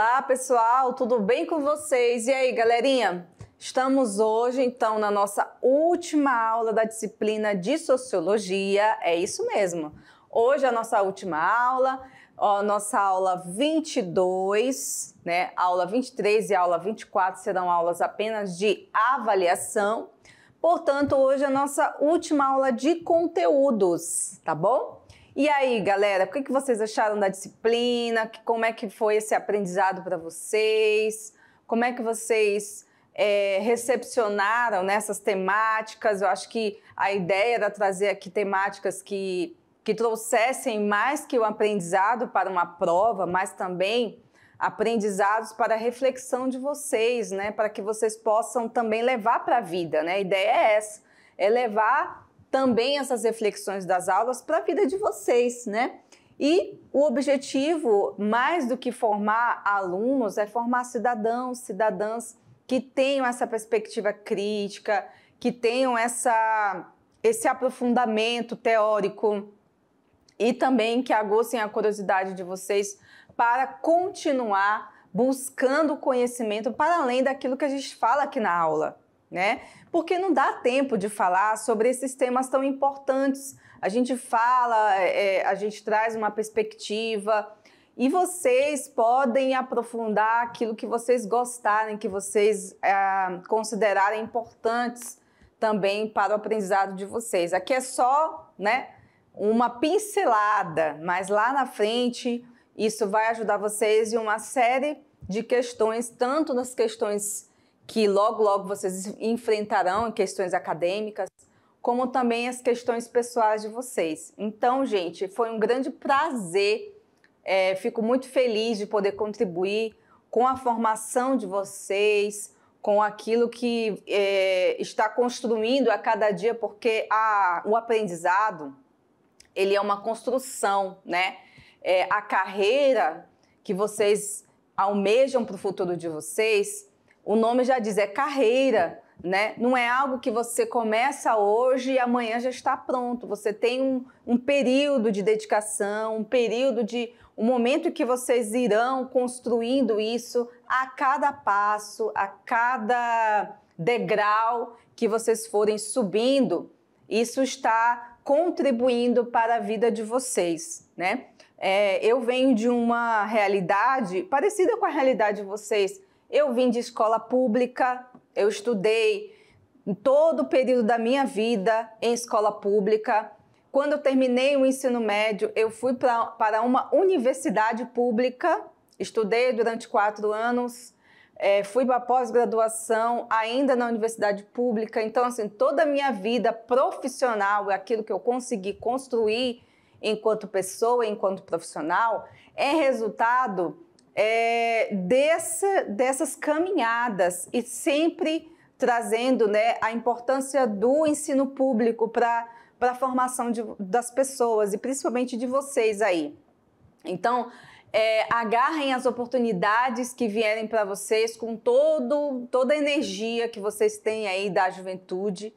Olá, pessoal, tudo bem com vocês? E aí, galerinha? Estamos hoje, então, na nossa última aula da disciplina de Sociologia. É isso mesmo. Hoje é a nossa última aula, a nossa aula 22, né? Aula 23 e aula 24 serão aulas apenas de avaliação. Portanto, hoje é a nossa última aula de conteúdos, tá bom? E aí, galera, o que, vocês acharam da disciplina? Como é que foi esse aprendizado para vocês? Como é que vocês é, recepcionaram nessas né, temáticas? Eu acho que a ideia era trazer aqui temáticas que, que trouxessem mais que o um aprendizado para uma prova, mas também aprendizados para a reflexão de vocês, né? Para que vocês possam também levar para a vida, né? A ideia é essa, é levar também essas reflexões das aulas para a vida de vocês, né? E o objetivo, mais do que formar alunos, é formar cidadãos, cidadãs que tenham essa perspectiva crítica, que tenham essa, esse aprofundamento teórico e também que aguçem a curiosidade de vocês para continuar buscando conhecimento para além daquilo que a gente fala aqui na aula, né? porque não dá tempo de falar sobre esses temas tão importantes. A gente fala, é, é, a gente traz uma perspectiva e vocês podem aprofundar aquilo que vocês gostarem, que vocês é, considerarem importantes também para o aprendizado de vocês. Aqui é só, né, uma pincelada, mas lá na frente isso vai ajudar vocês em uma série de questões, tanto nas questões que logo, logo vocês enfrentarão em questões acadêmicas, como também as questões pessoais de vocês. Então, gente, foi um grande prazer. É, fico muito feliz de poder contribuir com a formação de vocês, com aquilo que é, está construindo a cada dia, porque a, o aprendizado ele é uma construção, né? É, a carreira que vocês almejam para o futuro de vocês o nome já diz, é carreira, né? Não é algo que você começa hoje e amanhã já está pronto. Você tem um, um período de dedicação, um período de um momento que vocês irão construindo isso a cada passo, a cada degrau que vocês forem subindo, isso está contribuindo para a vida de vocês, né? É, eu venho de uma realidade parecida com a realidade de vocês, eu vim de escola pública, eu estudei todo o período da minha vida em escola pública. Quando eu terminei o ensino médio, eu fui pra, para uma universidade pública, estudei durante quatro anos, é, fui para pós-graduação ainda na universidade pública. Então, assim, toda a minha vida profissional, é aquilo que eu consegui construir enquanto pessoa, enquanto profissional, é resultado é, dessa, dessas caminhadas e sempre trazendo né, a importância do ensino público para a formação de, das pessoas e principalmente de vocês aí. Então, é, agarrem as oportunidades que vierem para vocês com todo, toda a energia que vocês têm aí da juventude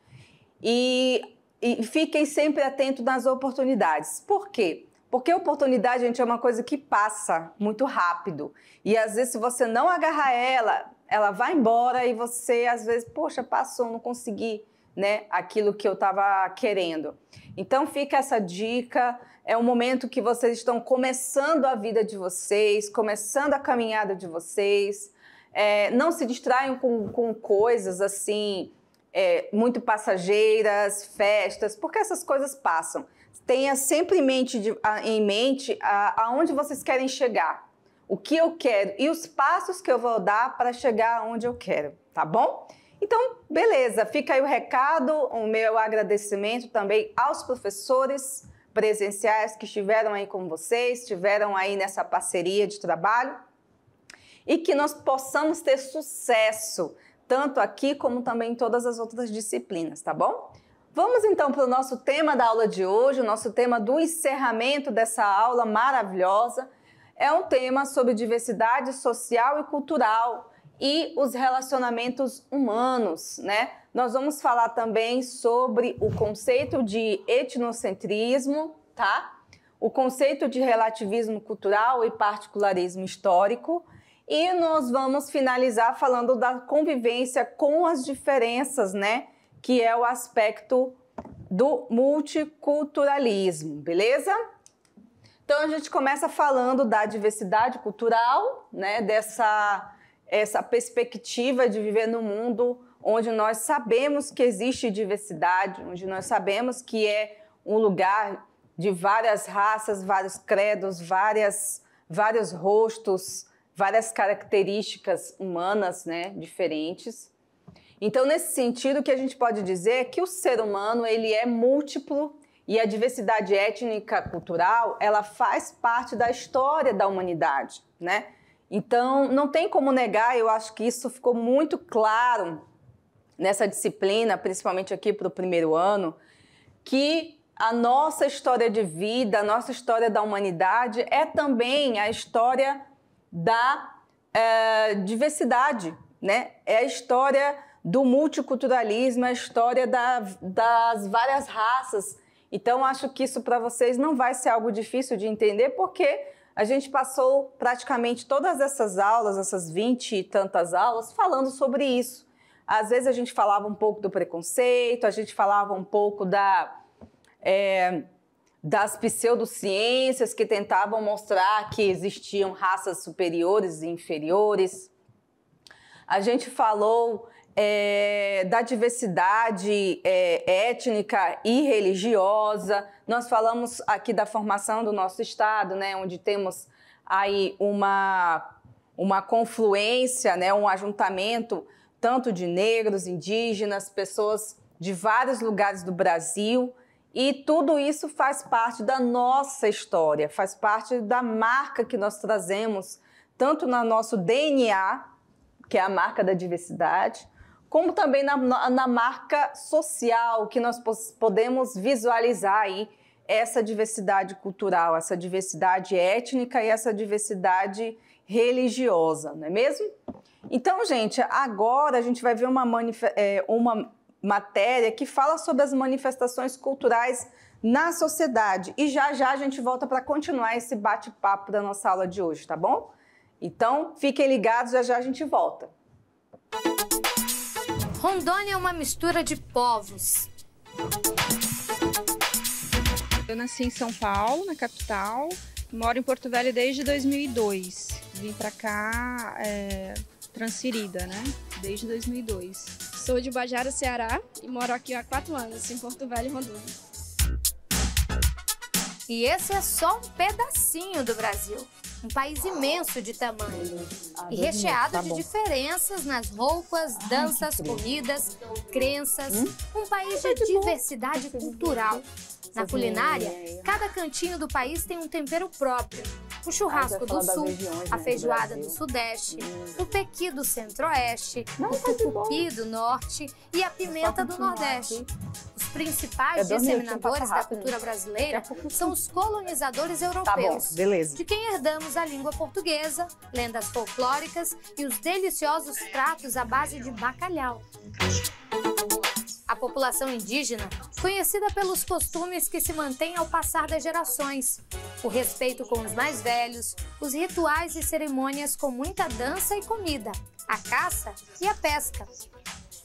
e, e fiquem sempre atentos nas oportunidades. Por quê? Porque oportunidade, gente, é uma coisa que passa muito rápido. E às vezes, se você não agarrar ela, ela vai embora e você, às vezes, poxa, passou, não consegui né, aquilo que eu estava querendo. Então fica essa dica, é um momento que vocês estão começando a vida de vocês, começando a caminhada de vocês. É, não se distraiam com, com coisas assim é, muito passageiras, festas, porque essas coisas passam tenha sempre em mente, de, a, ah, em mente a, ah, aonde vocês querem chegar, o que eu quero e os passos que eu vou dar para chegar aonde eu quero, tá bom? Então, beleza, fica aí o recado, o meu agradecimento também aos professores presenciais que estiveram aí com vocês, estiveram aí nessa parceria de trabalho e que nós possamos ter sucesso, tanto aqui como também em todas as outras disciplinas, tá bom? Vamos então para o nosso tema da aula de hoje, o nosso tema do encerramento dessa aula maravilhosa. É um tema sobre diversidade social e cultural e os relacionamentos humanos, né? Nós vamos falar também sobre o conceito de etnocentrismo, tá? O conceito de relativismo cultural e particularismo histórico. E nós vamos finalizar falando da convivência com as diferenças, né? que é o aspecto do multiculturalismo, beleza? Então a gente começa falando da diversidade cultural, né, dessa essa perspectiva de viver no mundo onde nós sabemos que existe diversidade, onde nós sabemos que é um lugar de várias raças, vários credos, várias vários rostos, várias características humanas, né, diferentes. Então, nesse sentido, o que a gente pode dizer é que o ser humano ele é múltiplo e a diversidade étnica cultural ela faz parte da história da humanidade, né? Então, não tem como negar, eu acho que isso ficou muito claro nessa disciplina, principalmente aqui para o primeiro ano, que a nossa história de vida, a nossa história da humanidade é também a história da é, diversidade, né? É a história do multiculturalismo, a história da, das várias raças. Então, acho que isso para vocês não vai ser algo difícil de entender, porque a gente passou praticamente todas essas aulas, essas 20 e tantas aulas, falando sobre isso. Às vezes a gente falava um pouco do preconceito, a gente falava um pouco da. É, das pseudociências que tentavam mostrar que existiam raças superiores e inferiores. A gente falou é, da diversidade é, étnica e religiosa. Nós falamos aqui da formação do nosso Estado, né, onde temos aí uma, uma confluência, né, um ajuntamento tanto de negros, indígenas, pessoas de vários lugares do Brasil. E tudo isso faz parte da nossa história, faz parte da marca que nós trazemos, tanto no nosso DNA, que é a marca da diversidade, como também na, na, na marca social, que nós podemos visualizar aí essa diversidade cultural, essa diversidade étnica e essa diversidade religiosa, não é mesmo? Então, gente, agora a gente vai ver uma, é, uma matéria que fala sobre as manifestações culturais na sociedade. E já já a gente volta para continuar esse bate-papo da nossa aula de hoje, tá bom? Então, fiquem ligados, já já a gente volta. Rondônia é uma mistura de povos. Eu nasci em São Paulo, na capital. Moro em Porto Velho desde 2002. Vim para cá é, transferida, né? Desde 2002. Sou de Bajara, Ceará e moro aqui há quatro anos, em Porto Velho, Rondônia. E esse é só um pedacinho do Brasil um país imenso de tamanho ah, e recheado tá de diferenças nas roupas, danças, comidas, crenças. Hum? Um país de é diversidade cultural. Na culinária, cada cantinho do país tem um tempero próprio. O churrasco do sul, a né, feijoada do, sudeste, hum. o pequi do centro-oeste, o tucupi tá do norte e a pimenta do nordeste principais é disseminadores da cultura brasileira são os colonizadores europeus, tá bom, beleza. de quem herdamos a língua portuguesa, lendas folclóricas e os deliciosos pratos à base de bacalhau. A população indígena, conhecida pelos costumes que se mantêm ao passar das gerações, o respeito com os mais velhos, os rituais e cerimônias com muita dança e comida, a caça e a pesca,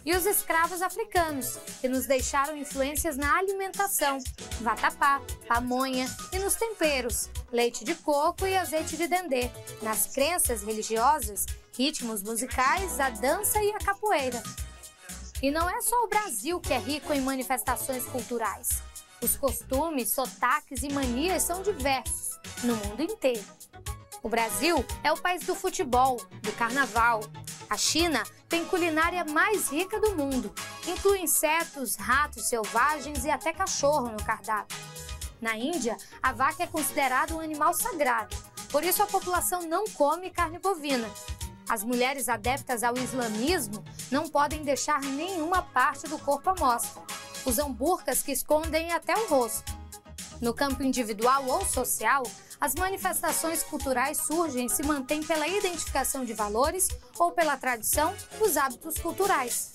e os escravos africanos, que nos deixaram influências na alimentação, vatapá, pamonha e nos temperos, leite de coco e azeite de dendê, nas crenças religiosas, ritmos musicais, a dança e a capoeira. E não é só o Brasil que é rico em manifestações culturais. Os costumes, sotaques e manias são diversos no mundo inteiro. O Brasil é o país do futebol, do carnaval, a China tem culinária mais rica do mundo, inclui insetos, ratos selvagens e até cachorro no cardápio. Na Índia, a vaca é considerada um animal sagrado, por isso a população não come carne bovina. As mulheres adeptas ao islamismo não podem deixar nenhuma parte do corpo à mostra. Usam burcas que escondem até o rosto. No campo individual ou social, as manifestações culturais surgem e se mantêm pela identificação de valores ou pela tradição dos hábitos culturais.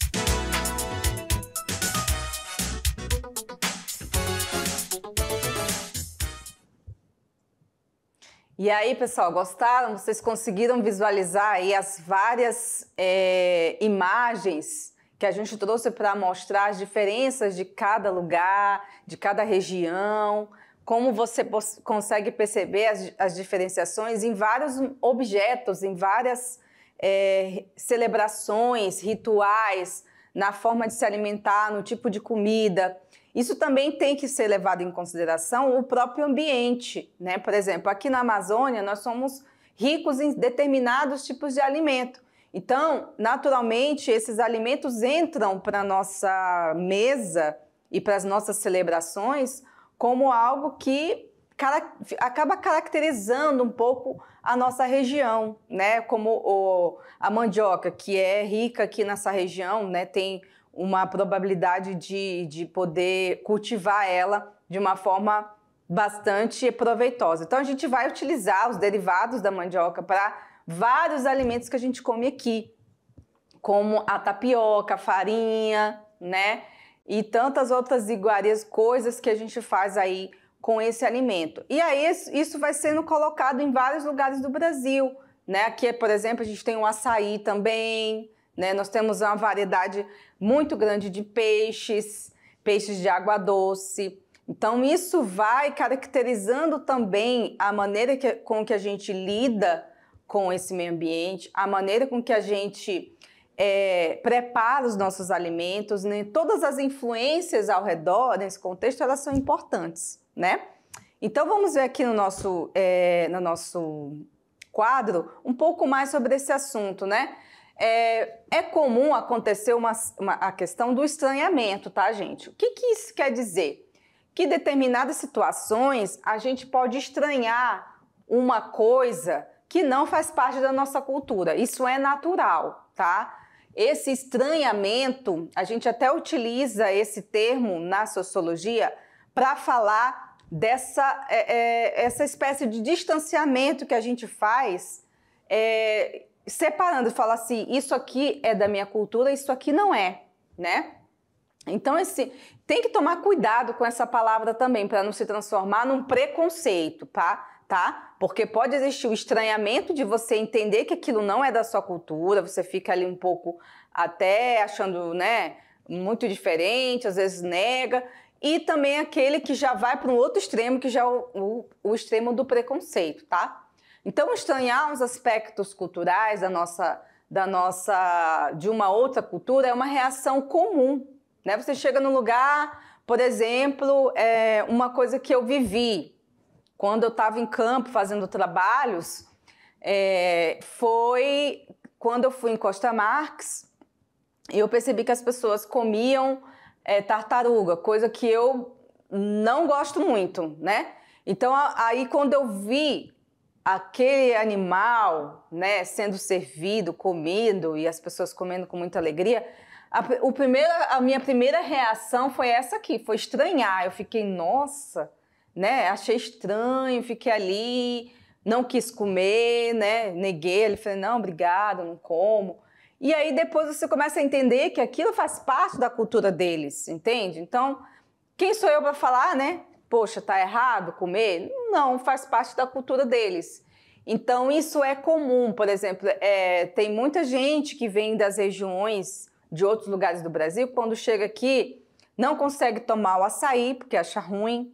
E aí, pessoal, gostaram? Vocês conseguiram visualizar aí as várias é, imagens que a gente trouxe para mostrar as diferenças de cada lugar, de cada região, como você consegue perceber as, as, diferenciações em vários objetos, em várias é, celebrações, rituais, na forma de se alimentar, no tipo de comida. Isso também tem que ser levado em consideração o próprio ambiente, né? Por exemplo, aqui na Amazônia nós somos ricos em determinados tipos de alimento. Então, naturalmente, esses alimentos entram para nossa mesa e para as nossas celebrações como algo que acaba caracterizando um pouco a nossa região, né? Como o, a mandioca, que é rica aqui nessa região, né? Tem uma probabilidade de, de poder cultivar ela de uma forma bastante proveitosa. Então a gente vai utilizar os derivados da mandioca para vários alimentos que a gente come aqui, como a tapioca, a farinha, né? e tantas outras iguarias, coisas que a gente faz aí com esse alimento. E aí isso vai sendo colocado em vários lugares do Brasil, né? Aqui, por exemplo, a gente tem o açaí também, né? Nós temos uma variedade muito grande de peixes, peixes de água doce. Então isso vai caracterizando também a maneira que, com que a gente lida com esse meio ambiente, a maneira com que a gente é, prepara os nossos alimentos, né? todas as influências ao redor nesse contexto elas são importantes, né? Então vamos ver aqui no nosso, é, no nosso quadro um pouco mais sobre esse assunto, né? É, é comum acontecer uma, uma, a questão do estranhamento, tá, gente? O que, que isso quer dizer? Que determinadas situações a gente pode estranhar uma coisa que não faz parte da nossa cultura. Isso é natural, tá? Esse estranhamento, a gente até utiliza esse termo na sociologia para falar dessa é, é, essa espécie de distanciamento que a gente faz, é, separando, fala assim, isso aqui é da minha cultura, isso aqui não é, né? Então, esse, tem que tomar cuidado com essa palavra também, para não se transformar num preconceito, tá? tá? Porque pode existir o estranhamento de você entender que aquilo não é da sua cultura, você fica ali um pouco até achando, né, muito diferente, às vezes nega, e também aquele que já vai para um outro extremo, que já é o, o, o extremo do preconceito, tá? Então, estranhar os aspectos culturais da nossa, da nossa, de uma outra cultura é uma reação comum, né? Você chega num lugar, por exemplo, é uma coisa que eu vivi, quando eu estava em campo fazendo trabalhos, é, foi quando eu fui em Costa Marques e eu percebi que as pessoas comiam é, tartaruga, coisa que eu não gosto muito, né? Então aí quando eu vi aquele animal, né, sendo servido, comido e as pessoas comendo com muita alegria, a, o primeiro, a minha primeira reação foi essa aqui, foi estranhar. Eu fiquei, nossa, né? Achei estranho, fiquei ali, não quis comer, né? Neguei, ele falou: "Não, obrigado, não como". E aí depois você começa a entender que aquilo faz parte da cultura deles, entende? Então, quem sou eu para falar, né? Poxa, tá errado comer? Não, faz parte da cultura deles. Então, isso é comum, por exemplo, é, tem muita gente que vem das regiões de outros lugares do Brasil, quando chega aqui, não consegue tomar o açaí porque acha ruim,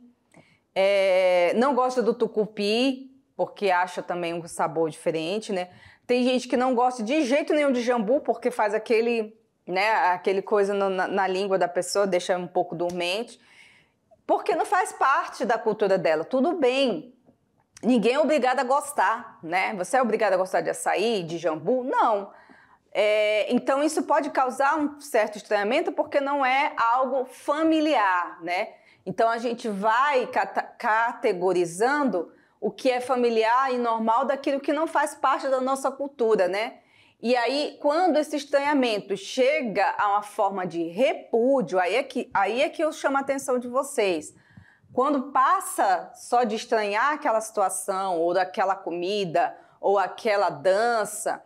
é, não gosta do tucupi, porque acha também um sabor diferente, né? Tem gente que não gosta de jeito nenhum de jambu, porque faz aquele, né, aquele coisa no, na, na, língua da pessoa, deixa um pouco dormente. Porque não faz parte da cultura dela. Tudo bem. Ninguém é obrigado a gostar, né? Você é obrigado a gostar de açaí, de jambu? Não. É, então, isso pode causar um certo estranhamento porque não é algo familiar, né? Então a gente vai categorizando o que é familiar e normal daquilo que não faz parte da nossa cultura, né? E aí, quando esse estranhamento chega a uma forma de repúdio, aí é que, aí é que eu chamo a atenção de vocês. Quando passa só de estranhar aquela situação, ou daquela comida, ou aquela dança,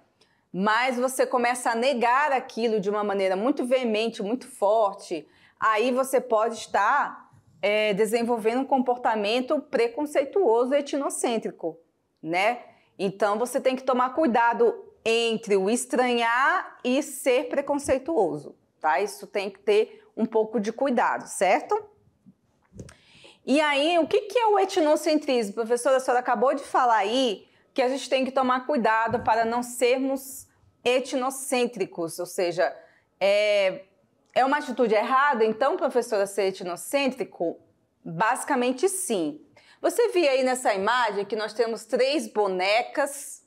mas você começa a negar aquilo de uma maneira muito veemente, muito forte, aí você pode estar é, desenvolvendo um comportamento preconceituoso e etnocêntrico, né? Então você tem que tomar cuidado entre o estranhar e ser preconceituoso, tá? Isso tem que ter um pouco de cuidado, certo? E aí, o que, que é o etnocentrismo? Professora, a senhora acabou de falar aí que a gente tem que tomar cuidado para não sermos etnocêntricos, ou seja, é, é uma atitude errada, então, professora, ser etnocêntrico? Basicamente, sim. Você viu aí nessa imagem que nós temos três bonecas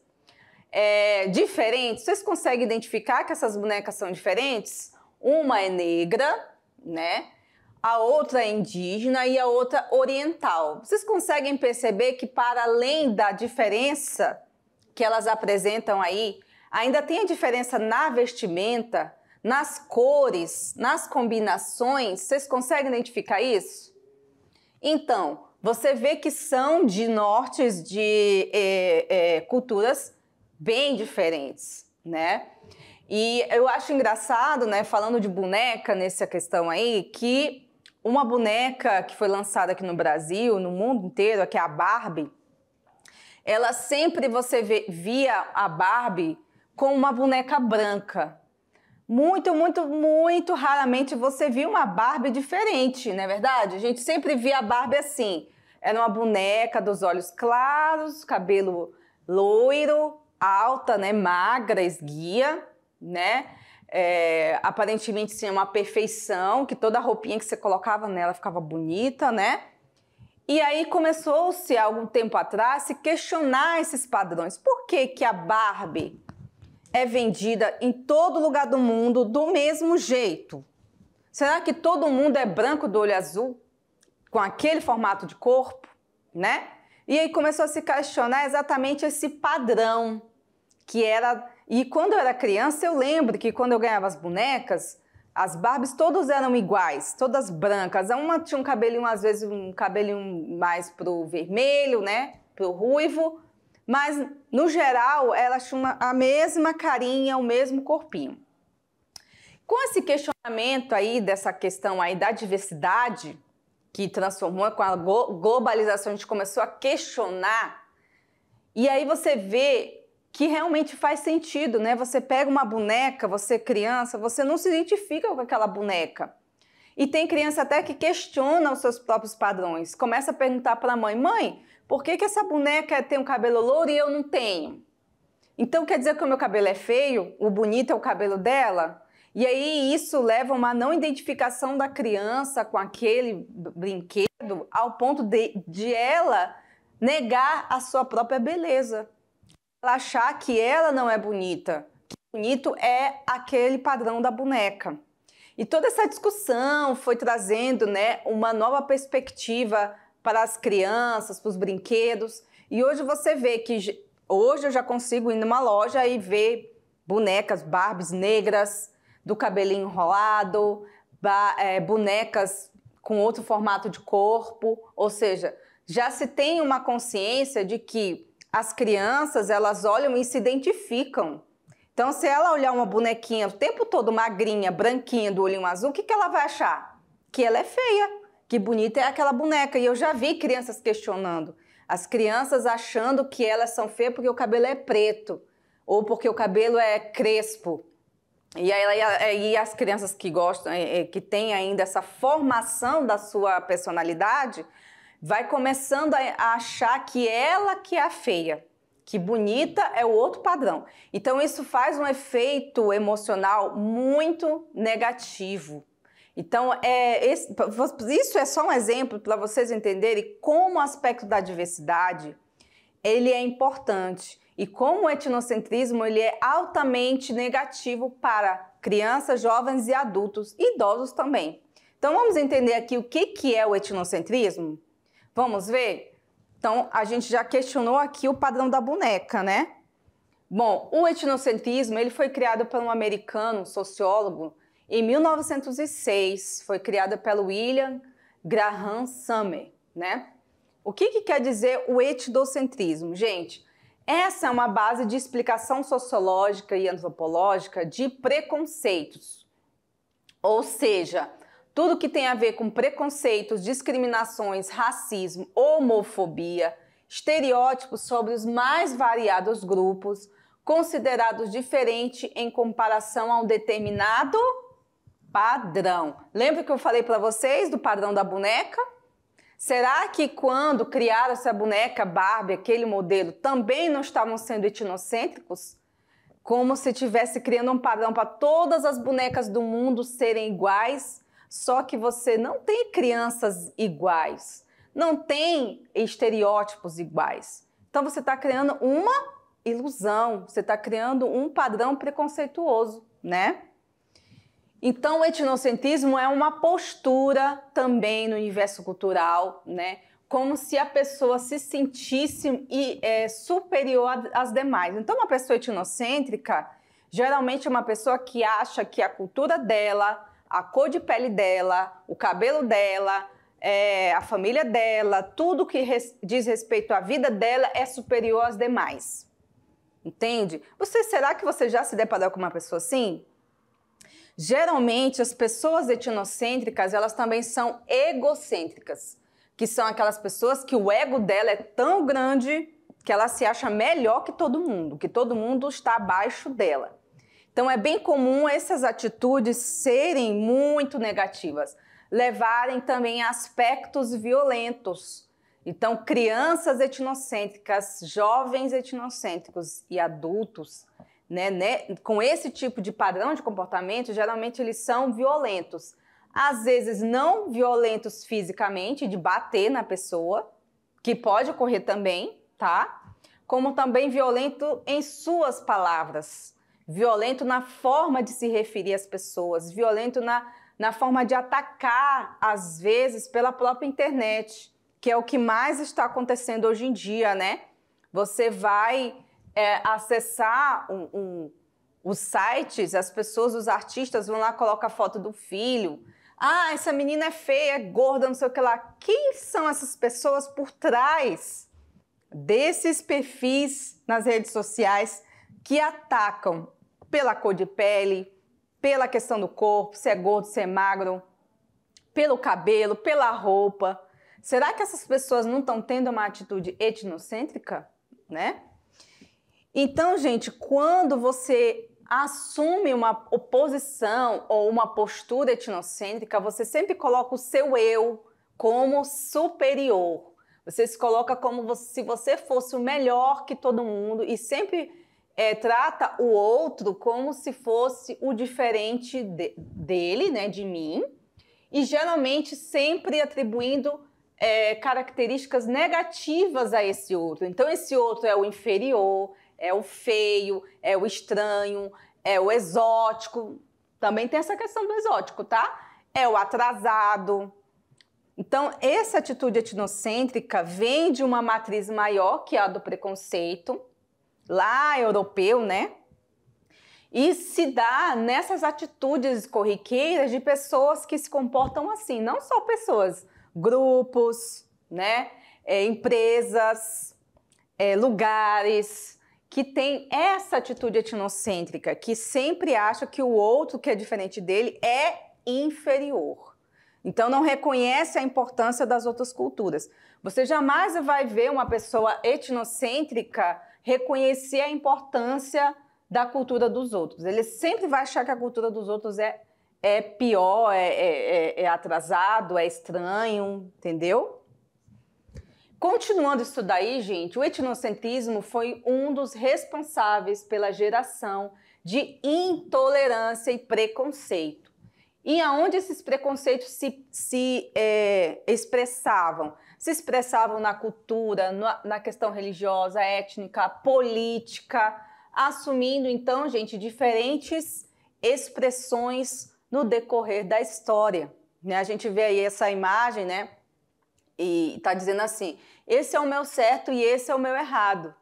é, diferentes. Vocês conseguem identificar que essas bonecas são diferentes? Uma é negra, né? A outra é indígena e a outra oriental. Vocês conseguem perceber que, para além da diferença que elas apresentam aí, ainda tem a diferença na vestimenta, nas cores, nas combinações. Vocês conseguem identificar isso? Então, você vê que são de nortes de é, é, culturas bem diferentes, né? E eu acho engraçado, né, falando de boneca nessa questão aí, que uma boneca que foi lançada aqui no Brasil, no mundo inteiro, que é a Barbie, ela sempre você vê, via a Barbie com uma boneca branca, muito, muito, muito raramente você viu uma Barbie diferente, não é verdade? A gente sempre via a Barbie assim. Era uma boneca dos olhos claros, cabelo loiro, alta, né? Magra, esguia, né? É, aparentemente tinha assim, é uma perfeição, que toda roupinha que você colocava nela ficava bonita, né? E aí começou-se, algum tempo atrás, se questionar esses padrões. Por que, que a Barbie é vendida em todo lugar do mundo do mesmo jeito? Será que todo mundo é branco do olho azul? Com aquele formato de corpo, né? E aí começou a se questionar exatamente esse padrão que era. E quando eu era criança, eu lembro que quando eu ganhava as bonecas, as Barbies todas eram iguais, todas brancas. Uma tinha um cabelinho, às vezes, um cabelinho mais pro vermelho, né? Pro ruivo. Mas, no geral, ela tinha a mesma carinha, o mesmo corpinho. Com esse questionamento aí dessa questão aí da diversidade, que transformou com a globalização, a gente começou a questionar. E aí você vê que realmente faz sentido, né? Você pega uma boneca, você é criança, você não se identifica com aquela boneca. E tem criança até que questiona os seus próprios padrões. Começa a perguntar para a mãe: "Mãe, por que, que essa boneca tem um cabelo louro e eu não tenho? Então quer dizer que o meu cabelo é feio? O bonito é o cabelo dela? E aí isso leva a uma não identificação da criança com aquele brinquedo ao ponto de, de ela negar a sua própria beleza. Ela achar que ela não é bonita, que bonito é aquele padrão da boneca. E toda essa discussão foi trazendo né, uma nova perspectiva para as crianças, para os brinquedos. E hoje você vê que hoje eu já consigo ir numa loja e ver bonecas Barbies negras, do cabelinho enrolado, é, bonecas com outro formato de corpo, ou seja, já se tem uma consciência de que as crianças elas olham e se identificam. Então, se ela olhar uma bonequinha o tempo todo magrinha, branquinha, do olhinho azul, o que, que ela vai achar? Que ela é feia que bonita é aquela boneca. E eu já vi crianças questionando. As crianças achando que elas são feias porque o cabelo é preto ou porque o cabelo é crespo. E, aí, é, e as crianças que gostam, é, é, que têm ainda essa formação da sua personalidade, vai começando a achar que ela que é a feia, que bonita é o outro padrão. Então isso faz um efeito emocional muito negativo então, é, esse, isso é só um exemplo para vocês entenderem como o aspecto da diversidade ele é importante e como o etnocentrismo ele é altamente negativo para crianças, jovens e adultos, e idosos também. Então, vamos entender aqui o que, que é o etnocentrismo? Vamos ver? Então, a gente já questionou aqui o padrão da boneca, né? Bom, o etnocentrismo ele foi criado por um americano sociólogo em 1906, foi criada pelo William Graham Summer, né? O que, que quer dizer o etnocentrismo? Gente, essa é uma base de explicação sociológica e antropológica de preconceitos. Ou seja, tudo que tem a ver com preconceitos, discriminações, racismo, homofobia, estereótipos sobre os mais variados grupos, considerados diferente em comparação a um determinado padrão. Lembra que eu falei para vocês do padrão da boneca? Será que quando criaram essa boneca Barbie, aquele modelo, também não estavam sendo etnocêntricos? Como se estivesse criando um padrão para todas as bonecas do mundo serem iguais, só que você não tem crianças iguais, não tem estereótipos iguais. Então você está criando uma ilusão, você está criando um padrão preconceituoso, né? Então, o etnocentrismo é uma postura também no universo cultural, né? Como se a pessoa se sentisse e, é, superior às demais. Então, uma pessoa etnocêntrica geralmente é uma pessoa que acha que a cultura dela, a cor de pele dela, o cabelo dela, é, a família dela, tudo que res, diz respeito à vida dela é superior às demais. Entende? Você será que você já se deparou com uma pessoa assim? Geralmente, as pessoas etnocêntricas, elas também são egocêntricas, que são aquelas pessoas que o ego dela é tão grande que ela se acha melhor que todo mundo, que todo mundo está abaixo dela. Então, é bem comum essas atitudes serem muito negativas, levarem também a aspectos violentos. Então, crianças etnocêntricas, jovens etnocêntricos e adultos né, né, com esse tipo de padrão de comportamento, geralmente eles são violentos. Às vezes não violentos fisicamente, de bater na pessoa, que pode ocorrer também, tá? Como também violento em suas palavras, violento na forma de se referir às pessoas, violento na, na forma de atacar, às vezes, pela própria internet, que é o que mais está acontecendo hoje em dia, né? Você vai é, acessar um, um, os sites, as pessoas, os artistas vão lá, colocar a foto do filho. Ah, essa menina é feia, é gorda, não sei o que lá. Quem são essas pessoas por trás desses perfis nas redes sociais que atacam pela cor de pele, pela questão do corpo, se é gordo, se é magro, pelo cabelo, pela roupa? Será que essas pessoas não estão tendo uma atitude etnocêntrica, né? Então, gente, quando você assume uma oposição ou uma postura etnocêntrica, você sempre coloca o seu eu como superior. Você se coloca como se você fosse o melhor que todo mundo e sempre é, trata o outro como se fosse o diferente de, dele, né, de mim, e geralmente sempre atribuindo é, características negativas a esse outro. Então, esse outro é o inferior, é o feio, é o estranho, é o exótico. Também tem essa questão do exótico, tá? É o atrasado. Então, essa atitude etnocêntrica vem de uma matriz maior, que é a do preconceito, lá europeu, né? E se dá nessas atitudes corriqueiras de pessoas que se comportam assim, não só pessoas, grupos, né? É, empresas, é, lugares, que tem essa atitude etnocêntrica, que sempre acha que o outro que é diferente dele é inferior. Então não reconhece a importância das outras culturas. Você jamais vai ver uma pessoa etnocêntrica reconhecer a importância da cultura dos outros. Ele sempre vai achar que a cultura dos outros é, é pior, é, é, é, é atrasado, é estranho, entendeu? Continuando isso daí, gente, o etnocentrismo foi um dos responsáveis pela geração de intolerância e preconceito. E aonde esses preconceitos se, se é, expressavam? Se expressavam na cultura, na, na questão religiosa, étnica, política, assumindo, então, gente, diferentes expressões no decorrer da história. Né? A gente vê aí essa imagem, né? e está dizendo assim: esse é o meu certo e esse é o meu errado.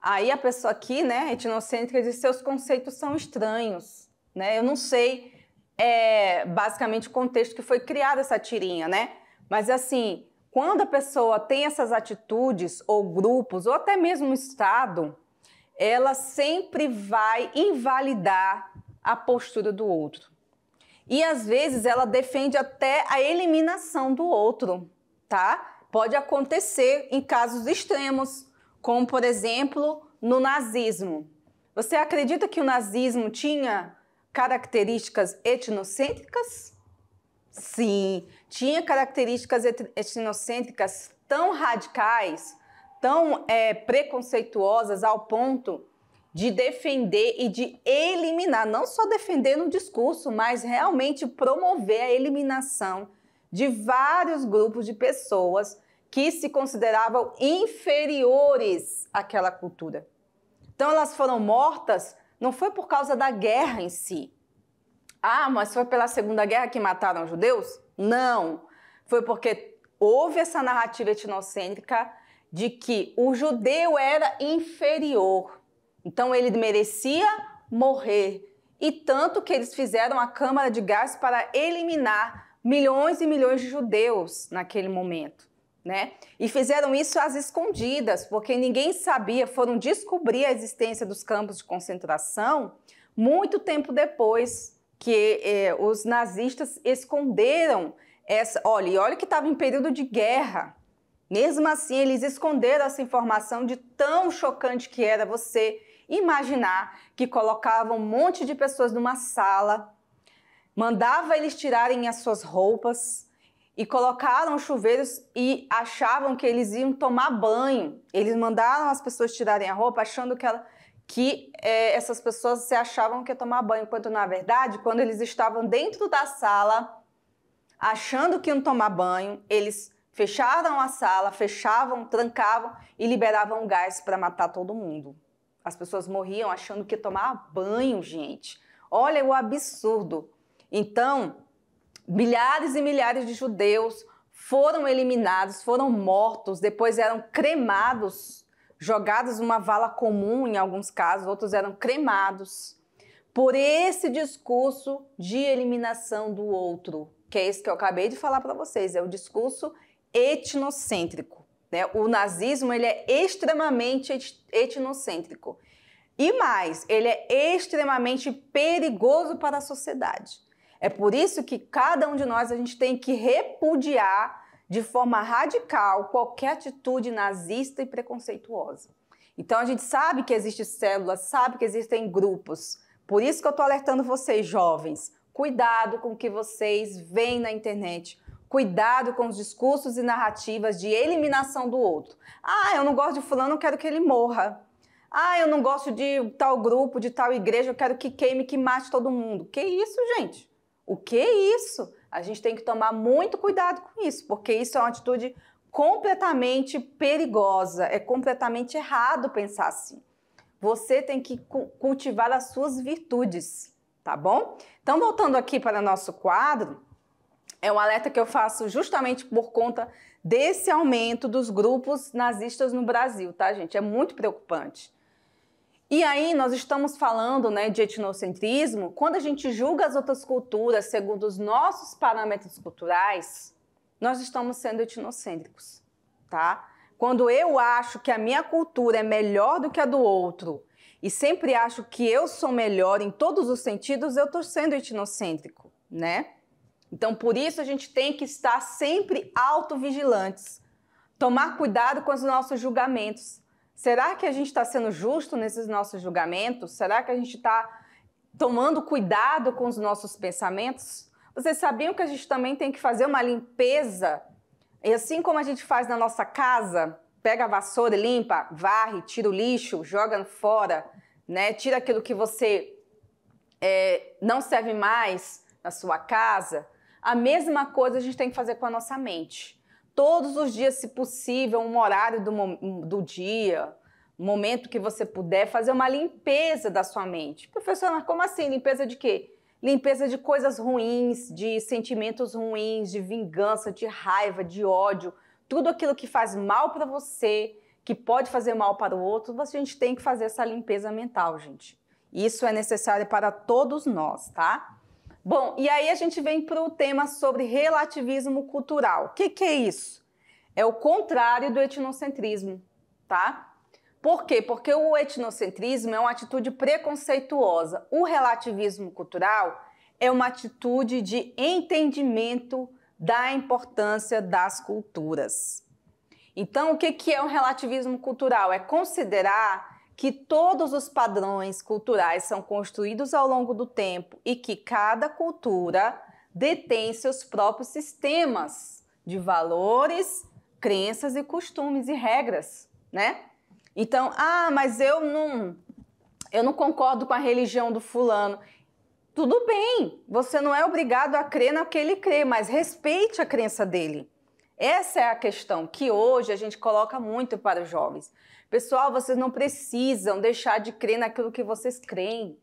Aí a pessoa aqui, né, etnocêntrica, diz: seus conceitos são estranhos, né? Eu não sei, é, basicamente, o contexto que foi criada essa tirinha, né? Mas assim, quando a pessoa tem essas atitudes ou grupos ou até mesmo um estado, ela sempre vai invalidar a postura do outro. E às vezes ela defende até a eliminação do outro tá? Pode acontecer em casos extremos, como por exemplo no nazismo. Você acredita que o nazismo tinha características etnocêntricas? Sim, tinha características etnocêntricas tão radicais, tão é, preconceituosas ao ponto de defender e de eliminar, não só defender no discurso, mas realmente promover a eliminação de vários grupos de pessoas que se consideravam inferiores àquela cultura. Então elas foram mortas não foi por causa da guerra em si. Ah, mas foi pela Segunda Guerra que mataram os judeus? Não. Foi porque houve essa narrativa etnocêntrica de que o judeu era inferior. Então ele merecia morrer. E tanto que eles fizeram a Câmara de Gás para eliminar milhões e milhões de judeus naquele momento. Né? E fizeram isso às escondidas, porque ninguém sabia, foram descobrir a existência dos campos de concentração muito tempo depois que eh, os nazistas esconderam essa. Olha, e olha que estava em período de guerra. Mesmo assim, eles esconderam essa informação de tão chocante que era você imaginar que colocavam um monte de pessoas numa sala mandava eles tirarem as suas roupas e colocaram chuveiros e achavam que eles iam tomar banho. Eles mandaram as pessoas tirarem a roupa achando que, ela, que é, essas pessoas se achavam que ia tomar banho, quando na verdade, quando eles estavam dentro da sala, achando que iam tomar banho, eles fecharam a sala, fechavam, trancavam e liberavam gás para matar todo mundo. As pessoas morriam achando que ia tomar banho, gente. Olha o absurdo. Então, milhares e milhares de judeus foram eliminados, foram mortos, depois eram cremados, jogados numa vala comum em alguns casos, outros eram cremados. Por esse discurso de eliminação do outro, que é isso que eu acabei de falar para vocês, é o discurso etnocêntrico. Né? O nazismo ele é extremamente etnocêntrico. E mais, ele é extremamente perigoso para a sociedade. É por isso que cada um de nós a gente tem que repudiar de forma radical qualquer atitude nazista e preconceituosa. Então a gente sabe que existem células, sabe que existem grupos. Por isso que eu estou alertando vocês, jovens, cuidado com o que vocês veem na internet. Cuidado com os discursos e narrativas de eliminação do outro. Ah, eu não gosto de fulano, eu quero que ele morra. Ah, eu não gosto de tal grupo, de tal igreja, eu quero que queime, que mate todo mundo. Que isso, gente? O que é isso? A gente tem que tomar muito cuidado com isso, porque isso é uma atitude completamente perigosa, é completamente errado pensar assim. Você tem que cultivar as suas virtudes, tá bom? Então, voltando aqui para nosso quadro, é um alerta que eu faço justamente por conta desse aumento dos grupos nazistas no Brasil, tá, gente? É muito preocupante. E aí nós estamos falando né, de etnocentrismo, quando a gente julga as outras culturas segundo os nossos parâmetros culturais, nós estamos sendo etnocêntricos, tá? Quando eu acho que a minha cultura é melhor do que a do outro e sempre acho que eu sou melhor em todos os sentidos, eu estou sendo etnocêntrico, né? Então, por isso a gente tem que estar sempre autovigilantes, tomar cuidado com os nossos julgamentos, Será que a gente está sendo justo nesses nossos julgamentos? Será que a gente está tomando cuidado com os nossos pensamentos? Vocês sabiam que a gente também tem que fazer uma limpeza? E assim como a gente faz na nossa casa, pega a vassoura e limpa, varre, tira o lixo, joga fora, né? Tira aquilo que você é, não serve mais na sua casa. A mesma coisa a gente tem que fazer com a nossa mente todos os dias, se possível, um horário do, do dia, momento que você puder, fazer uma limpeza da sua mente. Professor, como assim? Limpeza de quê? Limpeza de coisas ruins, de sentimentos ruins, de vingança, de raiva, de ódio, tudo aquilo que faz mal para você, que pode fazer mal para o outro, a gente tem que fazer essa limpeza mental, gente. Isso é necessário para todos nós, tá? Bom, e aí a gente vem para o tema sobre relativismo cultural. O que, que é isso? É o contrário do etnocentrismo, tá? Por quê? Porque o etnocentrismo é uma atitude preconceituosa. O relativismo cultural é uma atitude de entendimento da importância das culturas. Então, o que é o relativismo cultural? É considerar que todos os padrões culturais são construídos ao longo do tempo e que cada cultura detém seus próprios sistemas de valores, crenças e costumes e regras, né? Então, ah, mas eu não eu não concordo com a religião do fulano. Tudo bem, você não é obrigado a crer no que ele crê, mas respeite a crença dele. Essa é a questão que hoje a gente coloca muito para os jovens. Pessoal, vocês não precisam deixar de crer naquilo que vocês creem.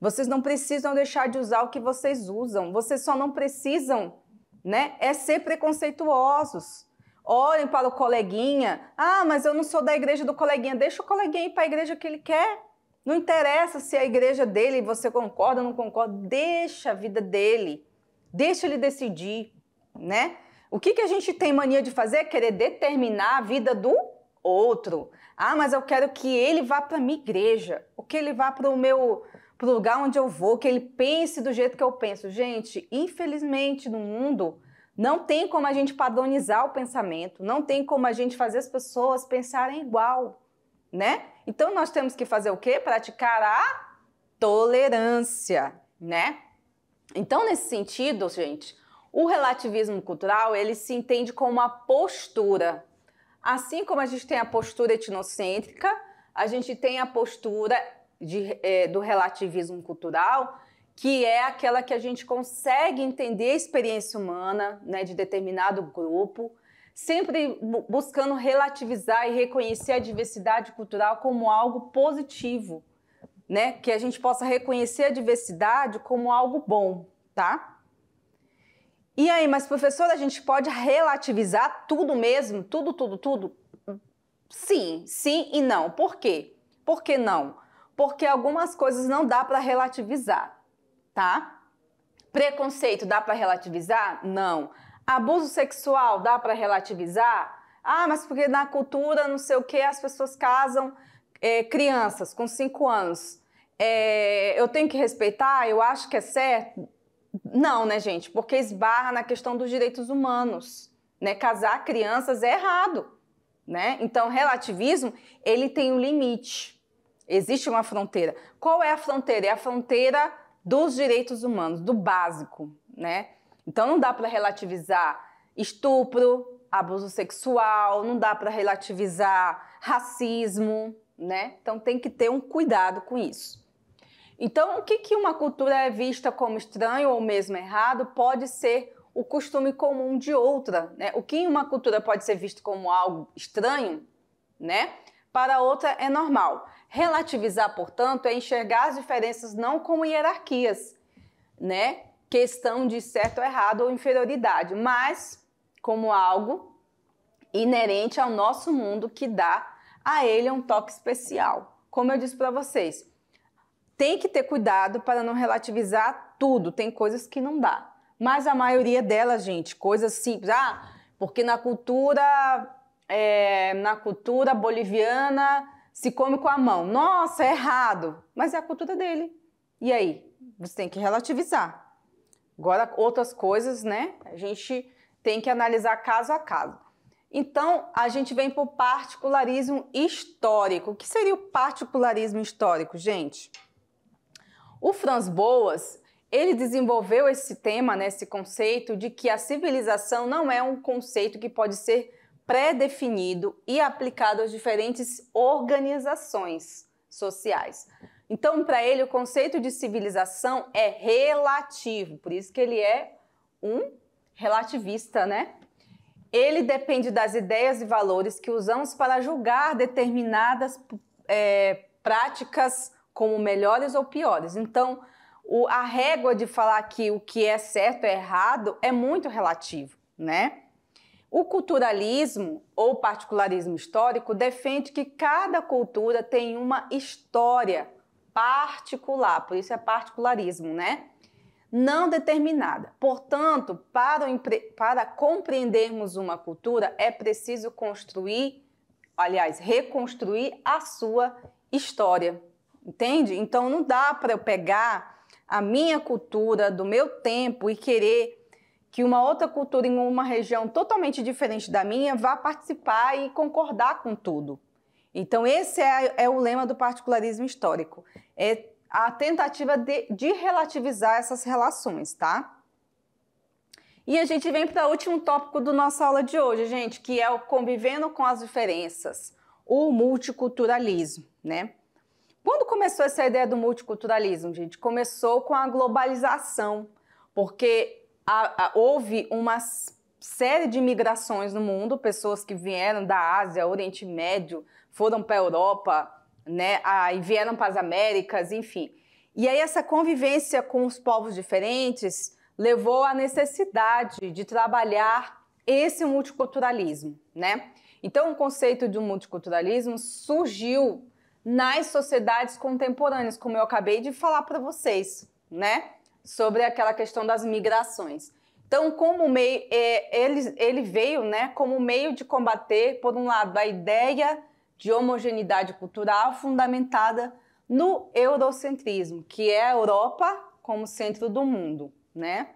Vocês não precisam deixar de usar o que vocês usam. Vocês só não precisam, né? É ser preconceituosos. Olhem para o coleguinha. Ah, mas eu não sou da igreja do coleguinha. Deixa o coleguinha ir para a igreja que ele quer. Não interessa se é a igreja dele você concorda ou não concorda. Deixa a vida dele. Deixa ele decidir, né? O que, que a gente tem mania de fazer é querer determinar a vida do outro. Ah, mas eu quero que ele vá para minha igreja, ou que ele vá para o meu pro lugar onde eu vou, que ele pense do jeito que eu penso. Gente, infelizmente no mundo não tem como a gente padronizar o pensamento, não tem como a gente fazer as pessoas pensarem igual, né? Então nós temos que fazer o quê? Praticar a tolerância, né? Então nesse sentido, gente, o relativismo cultural, ele se entende como uma postura Assim como a gente tem a postura etnocêntrica, a gente tem a postura de, é, do relativismo cultural, que é aquela que a gente consegue entender a experiência humana né, de determinado grupo, sempre buscando relativizar e reconhecer a diversidade cultural como algo positivo, né? Que a gente possa reconhecer a diversidade como algo bom, tá? E aí, mas professora, a gente pode relativizar tudo mesmo? Tudo, tudo, tudo? Sim, sim e não. Por quê? Por que não? Porque algumas coisas não dá para relativizar, tá? Preconceito dá para relativizar? Não. Abuso sexual dá para relativizar? Ah, mas porque na cultura, não sei o que, as pessoas casam é, crianças com 5 anos. É, eu tenho que respeitar, eu acho que é certo. Não, né, gente? Porque esbarra na questão dos direitos humanos. Né? Casar crianças é errado. Né? Então, relativismo, ele tem um limite. Existe uma fronteira. Qual é a fronteira? É a fronteira dos direitos humanos, do básico. Né? Então, não dá para relativizar estupro, abuso sexual, não dá para relativizar racismo. Né? Então, tem que ter um cuidado com isso. Então, o que, que uma cultura é vista como estranho ou mesmo errado pode ser o costume comum de outra. Né? O que em uma cultura pode ser visto como algo estranho, né? para outra é normal. Relativizar, portanto, é enxergar as diferenças não como hierarquias, né? questão de certo ou errado ou inferioridade, mas como algo inerente ao nosso mundo que dá a ele um toque especial. Como eu disse para vocês, tem que ter cuidado para não relativizar tudo, tem coisas que não dá. Mas a maioria delas, gente, coisas simples. Ah, porque na cultura, é, na cultura boliviana se come com a mão. Nossa, é errado. Mas é a cultura dele. E aí? Você tem que relativizar. Agora, outras coisas, né? A gente tem que analisar caso a caso. Então, a gente vem para o particularismo histórico. O que seria o particularismo histórico, gente? O Franz Boas, ele desenvolveu esse tema, né, esse conceito de que a civilização não é um conceito que pode ser pré-definido e aplicado às diferentes organizações sociais. Então, para ele, o conceito de civilização é relativo, por isso que ele é um relativista, né? Ele depende das ideias e valores que usamos para julgar determinadas é, práticas como melhores ou piores. Então, o, a régua de falar que o que é certo é errado é muito relativo, né? O culturalismo ou particularismo histórico defende que cada cultura tem uma história particular, por isso é particularismo, né? Não determinada. Portanto, para, para compreendermos uma cultura, é preciso construir, aliás, reconstruir a sua história entende? Então não dá para eu pegar a minha cultura do meu tempo e querer que uma outra cultura em uma região totalmente diferente da minha vá participar e concordar com tudo. Então esse é, é o lema do particularismo histórico, é a tentativa de, de relativizar essas relações, tá? E a gente vem para o último tópico do nossa aula de hoje, gente, que é o convivendo com as diferenças, o multiculturalismo, né? Quando começou essa ideia do multiculturalismo, gente? Começou com a globalização, porque a, a, houve uma série de migrações no mundo, pessoas que vieram da Ásia, Oriente Médio, foram para a Europa, né? Aí vieram para as Américas, enfim. E aí essa convivência com os povos diferentes levou à necessidade de trabalhar esse multiculturalismo, né? Então o conceito de multiculturalismo surgiu nas sociedades contemporâneas, como eu acabei de falar para vocês, né? Sobre aquela questão das migrações. Então, como meio, é, ele, ele veio né, como meio de combater, por um lado, a ideia de homogeneidade cultural fundamentada no eurocentrismo, que é a Europa como centro do mundo, né?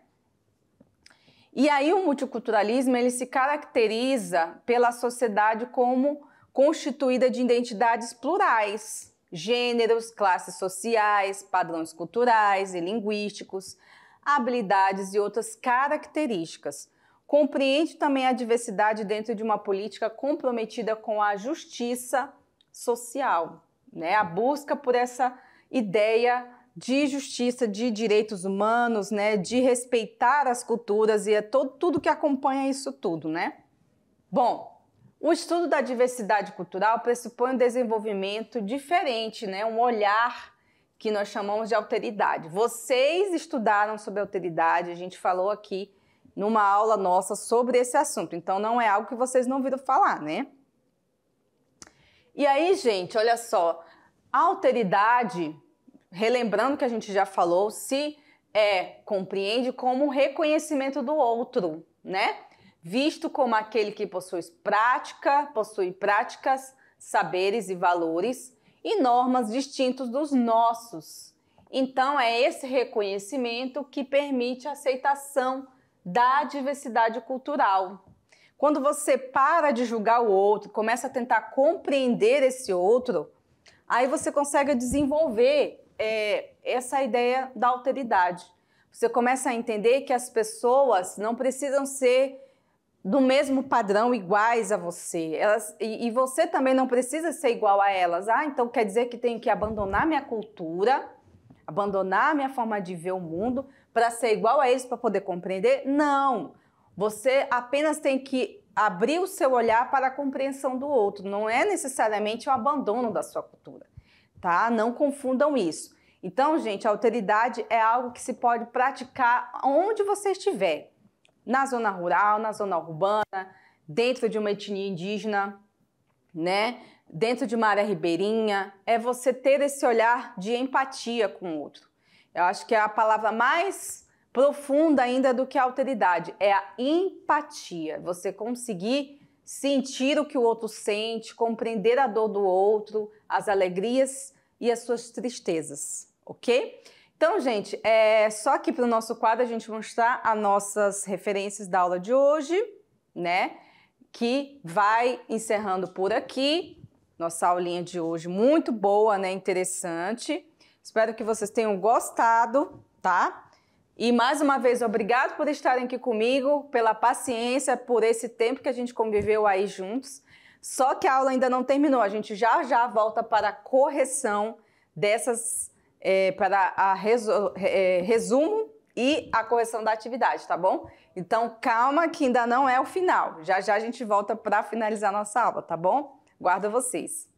E aí o multiculturalismo ele se caracteriza pela sociedade como constituída de identidades plurais, gêneros, classes sociais, padrões culturais e linguísticos, habilidades e outras características. Compreende também a diversidade dentro de uma política comprometida com a justiça social, né? A busca por essa ideia de justiça, de direitos humanos, né? De respeitar as culturas e é todo, tudo que acompanha isso tudo, né? Bom, o estudo da diversidade cultural pressupõe um desenvolvimento diferente, né? um olhar que nós chamamos de alteridade. Vocês estudaram sobre alteridade, a gente falou aqui numa aula nossa sobre esse assunto, então não é algo que vocês não viram falar, né? E aí, gente, olha só, a alteridade, relembrando que a gente já falou, se é, compreende como reconhecimento do outro, né? visto como aquele que possui prática, possui práticas, saberes e valores e normas distintos dos nossos. Então é esse reconhecimento que permite a aceitação da diversidade cultural. Quando você para de julgar o outro, começa a tentar compreender esse outro, aí você consegue desenvolver é, essa ideia da alteridade. Você começa a entender que as pessoas não precisam ser do mesmo padrão, iguais a você. Elas, e, e, você também não precisa ser igual a elas. Ah, então quer dizer que tenho que abandonar minha cultura, abandonar minha forma de ver o mundo para ser igual a eles para poder compreender? Não. Você apenas tem que abrir o seu olhar para a compreensão do outro. Não é necessariamente o um abandono da sua cultura, tá? Não confundam isso. Então, gente, a alteridade é algo que se pode praticar onde você estiver na zona rural, na zona urbana, dentro de uma etnia indígena, né? Dentro de uma área ribeirinha, é você ter esse olhar de empatia com o outro. Eu acho que é a palavra mais profunda ainda do que a alteridade, é a empatia. Você conseguir sentir o que o outro sente, compreender a dor do outro, as alegrias e as suas tristezas, ok? Então, gente, é só aqui para o nosso quadro a gente mostrar as nossas referências da aula de hoje, né? Que vai encerrando por aqui. Nossa aulinha de hoje muito boa, né? Interessante. Espero que vocês tenham gostado, tá? E mais uma vez, obrigado por estarem aqui comigo, pela paciência, por esse tempo que a gente conviveu aí juntos. Só que a aula ainda não terminou, a gente já já volta para a correção dessas é, para a resu é, resumo e a correção da atividade, tá bom? Então calma que ainda não é o final. Já já a gente volta para finalizar nossa aula, tá bom? Guardo vocês.